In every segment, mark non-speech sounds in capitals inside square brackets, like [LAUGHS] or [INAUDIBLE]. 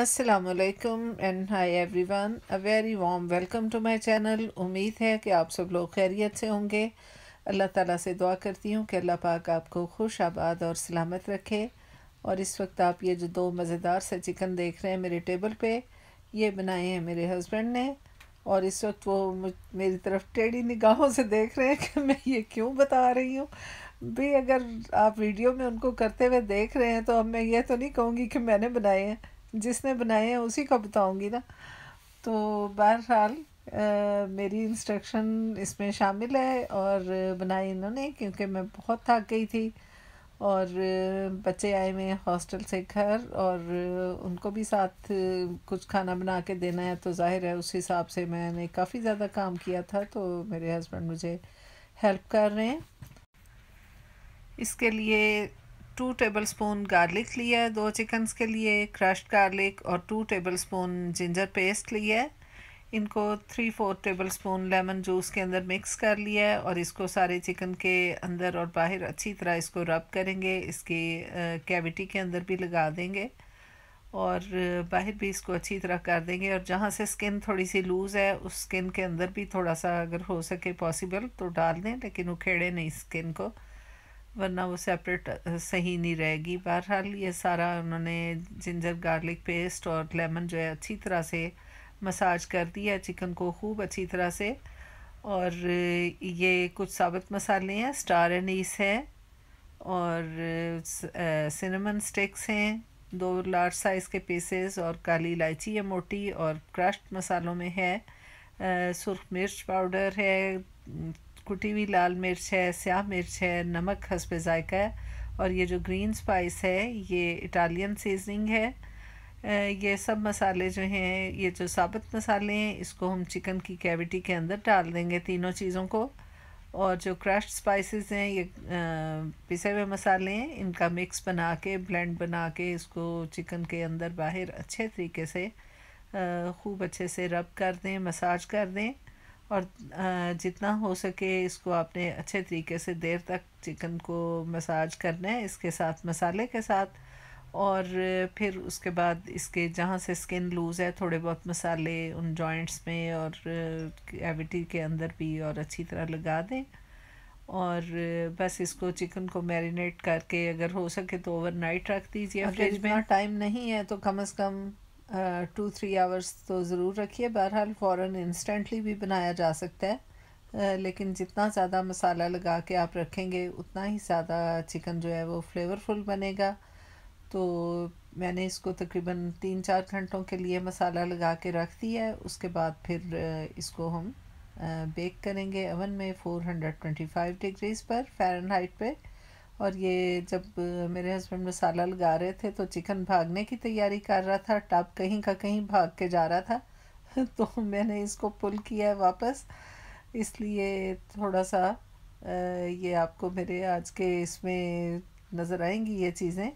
असलकम and hi everyone a very warm welcome to my channel उम्मीद है कि आप सब लोग खैरियत से होंगे अल्लाह ताला से दुआ करती हूँ कि अल्लाह पाक आपको खुश आबाद और सलामत रखे और इस वक्त आप ये जो दो मज़ेदार से चिकन देख रहे हैं मेरे टेबल पे ये बनाए हैं मेरे हस्बैंड ने और इस वक्त वो मेरी तरफ टेढ़ी निगाहों से देख रहे हैं कि [LAUGHS] मैं ये क्यों बता रही हूँ भी अगर आप वीडियो में उनको करते हुए देख रहे हैं तो अब मैं ये तो नहीं कहूँगी कि मैंने बनाए हैं जिसने बनाए हैं उसी को बताऊँगी ना तो बहरहाल मेरी इंस्ट्रक्शन इसमें शामिल है और बनाई इन्होंने क्योंकि मैं बहुत थक गई थी और बच्चे आए हुए हॉस्टल से घर और उनको भी साथ कुछ खाना बना के देना है तो जाहिर है उस हिसाब से मैंने काफ़ी ज़्यादा काम किया था तो मेरे हस्बैंड मुझे हेल्प कर रहे हैं इसके लिए टू टेबल स्पून गार्लिक लिया है दो चिकन्स के लिए क्रश्ड गार्लिक और two tablespoon ginger paste लिया है इनको three four tablespoon lemon juice के अंदर मिक्स कर लिया है और इसको सारे चिकन के अंदर और बाहर अच्छी तरह इसको रब करेंगे इसकी कैविटी के अंदर भी लगा देंगे और बाहर भी इसको अच्छी तरह कर देंगे और जहाँ से स्किन थोड़ी सी लूज़ है उस स्किन के अंदर भी थोड़ा सा अगर हो सके पॉसिबल तो डाल दें लेकिन उखेड़े नहीं स्किन को वरना वो सेपरेट सही नहीं रहेगी बहरहाल ये सारा उन्होंने जिंजर गार्लिक पेस्ट और लेमन जो है अच्छी तरह से मसाज कर दिया चिकन को खूब अच्छी तरह से और ये कुछ साबुत मसाले हैं स्टार एनीस है और सिनेमन स्टिक्स हैं दो लार्ज साइज़ के पीसेस और काली इलायची है मोटी और क्रश्ड मसालों में है सुरख मिर्च पाउडर है कुटी हुई लाल मिर्च है स्याह मिर्च है नमक हसब ज़ायका है और ये जो ग्रीन स्पाइस है ये इटालियन सीजनिंग है ये सब मसाले जो हैं ये जो साबित मसाले हैं इसको हम चिकन की कैविटी के अंदर डाल देंगे तीनों चीज़ों को और जो क्रश्ड स्पाइसेस हैं ये पिसे हुए मसाले हैं इनका मिक्स बना के ब्लेंड बना के इसको चिकन के अंदर बाहर अच्छे तरीके से खूब अच्छे से रब कर दें मसाज कर दें और जितना हो सके इसको आपने अच्छे तरीके से देर तक चिकन को मसाज करना है इसके साथ मसाले के साथ और फिर उसके बाद इसके जहाँ से स्किन लूज़ है थोड़े बहुत मसाले उन जॉइंट्स में और एविटी के अंदर भी और अच्छी तरह लगा दें और बस इसको चिकन को मैरिनेट करके अगर हो सके तो ओवरनाइट रख दीजिए फ्रिज में टाइम नहीं है तो कम से कम टू थ्री आवर्स तो ज़रूर रखिए बहरहाल फ़ौर इंस्टेंटली भी बनाया जा सकता है लेकिन जितना ज़्यादा मसाला लगा के आप रखेंगे उतना ही ज़्यादा चिकन जो है वो फ्लेवरफुल बनेगा तो मैंने इसको तकरीबन तीन चार घंटों के लिए मसाला लगा के रख दिया है उसके बाद फिर इसको हम बेक करेंगे अवन में 425 डिग्रीज़ पर फ़ारेनहाइट पे और ये जब मेरे हस्बैंड मसाला लगा रहे थे तो चिकन भागने की तैयारी कर रहा था टब कहीं का कहीं भाग के जा रहा था [LAUGHS] तो मैंने इसको पुल किया है वापस इसलिए थोड़ा सा ये आपको मेरे आज के इसमें नज़र आएंगी ये चीज़ें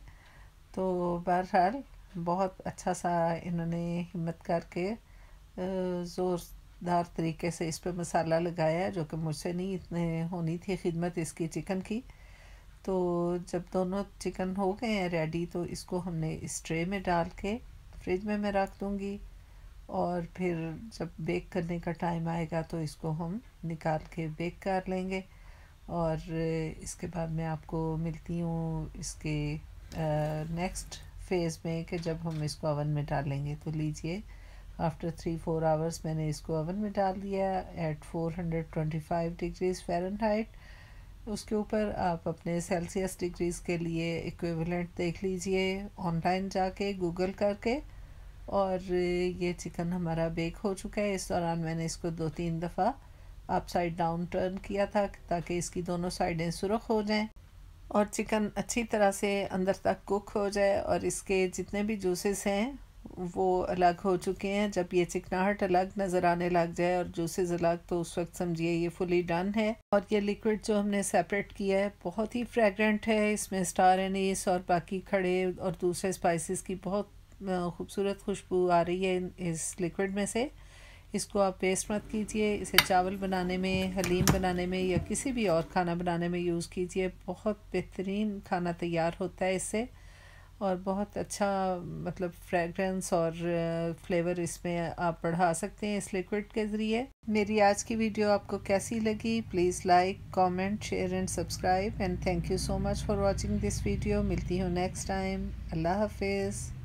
तो बहरहाल बहुत अच्छा सा इन्होंने हिम्मत करके ज़ोरदार तरीके से इस पर मसाला लगाया जो कि मुझसे नहीं इतने होनी थी खिदमत इसकी चिकन की तो जब दोनों चिकन हो गए हैं रेडी तो इसको हमने इस ट्रे में डाल के फ्रिज में मैं रख दूँगी और फिर जब बेक करने का टाइम आएगा तो इसको हम निकाल के बेक कर लेंगे और इसके बाद मैं आपको मिलती हूँ इसके नेक्स्ट फेज़ में कि जब हम इसको अवन में डालेंगे तो लीजिए आफ्टर थ्री फोर आवर्स मैंने इसको अवन में डाल दिया at four hundred twenty five degrees Fahrenheit उसके ऊपर आप अपने सेल्सियस डिग्रीज़ के लिए इक्विवेलेंट देख लीजिए ऑनलाइन जाके गूगल करके और ये चिकन हमारा बेक हो चुका है इस दौरान मैंने इसको दो तीन दफ़ा आप साइड डाउन टर्न किया था ताकि इसकी दोनों साइडें सुरख हो जाएं और चिकन अच्छी तरह से अंदर तक कुक हो जाए और इसके जितने भी जूसेस हैं वो अलग हो चुके हैं जब ये चिकनाहट अलग नज़र आने लग जाए और जूसेज अलग तो उस वक्त समझिए ये फुली डन है और ये लिक्विड जो हमने सेपरेट किया है बहुत ही फ्रेगरेंट है इसमें स्टार एनीस और बाकी खड़े और दूसरे स्पाइसेस की बहुत खूबसूरत खुशबू आ रही है इस लिक्विड में से इसको आप पेस्ट मत कीजिए इसे चावल बनाने में हलीम बनाने में या किसी भी और खाना बनाने में यूज़ कीजिए बहुत बेहतरीन खाना तैयार होता है इससे और बहुत अच्छा मतलब फ्रेगरेंस और फ्लेवर इसमें आप बढ़ा सकते हैं इस लिक्विड के ज़रिए मेरी आज की वीडियो आपको कैसी लगी please like comment share and subscribe and thank you so much for watching this video मिलती हूँ नेक्स्ट टाइम अल्लाह हाफिज़